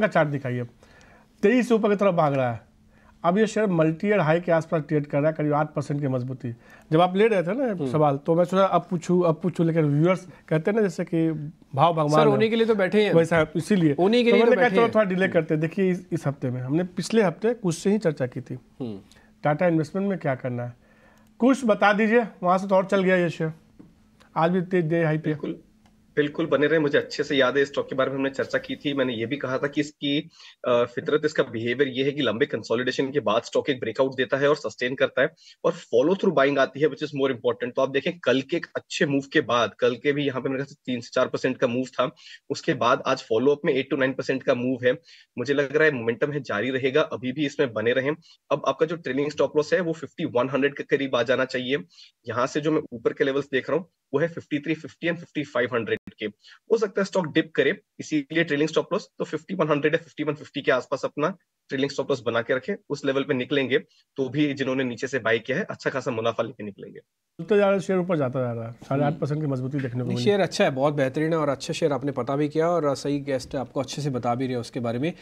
का चार्ट दिखाइए तेईस से ऊपर की तरफ भाग रहा है अब ये शेयर मल्टी ईयर हाई के आसपास ट्रेड कर रहा है करीब आठ परसेंट की मजबूती जब आप ले रहे थे ना हम्म। सवाल तो मैं सोचा अब पूछू अब पूछू लेकिन व्यूअर्स कहते हैं ना जैसे कि भाव भगवान सर उन्हीं के लिए तो बैठे हैं वैसा इसीलिए उन्हीं के तो लिए तो बैठे थोड़ा डिले करते हैं देखिए इस, इस हफ्ते में हमने पिछले हफ्ते कुछ से ही चर्चा की थी टाटा हम्म। इन्वेस्टमेंट में क्या करना है कुछ बता दीजिए वहाँ से तो और चल गया ये शेयर आज भी तेज दे हाई पे बिल्कुल बने रहे मुझे अच्छे से याद है इस स्टॉक के बारे में हमने चर्चा की थी मैंने ये भी कहा था कि इसकी फितरत इसका बिहेवियर ये है कि लंबे कंसोलिडेशन के बाद स्टॉक एक ब्रेकआउट देता है और सस्टेन करता है और फॉलो थ्रू बाइंग आती है विच इज मोर इंपॉर्टेंट तो आप देखें कल के एक अच्छे मूव के बाद कल के भी यहाँ पे मेरे तीन से चार परसेंट का मूव था उसके बाद आज फॉलो अप में एट टू नाइन परसेंट का मूव है मुझे लग रहा है मोमेंटम है जारी रहेगा अभी भी इसमें बने रहे अब आपका जो ट्रेनिंग स्टॉप लॉस है वो फिफ्टी वन हंड्रेड के करीब आ जाना चाहिए यहाँ से जो मैं ऊपर के लेवल्स देख रहा हूँ वो है fifty three fifty and fifty five hundred के हो सकता है स्टॉक डिप करे इसीलिए ट्रेलिंग स्टॉप लॉस तो फिफ्टी वन 5100 या फिफ्टी के आसपास अपना ट्रेलिंग स्टॉप लॉस बना के रखे उस लेवल पे निकलेंगे तो भी जिन्होंने नीचे से बाई किया है अच्छा खासा मुनाफा लेके निकलेंगे तो ज्यादा शेयर ऊपर जाता जा रहा है साढ़े आठ परसेंट हम्म। की मजबूती देखने को शेयर अच्छा है बहुत बेहतरीन है और अच्छे शेयर आपने पता भी किया और सही गेस्ट आपको अच्छे से बता भी रहे उसके बारे में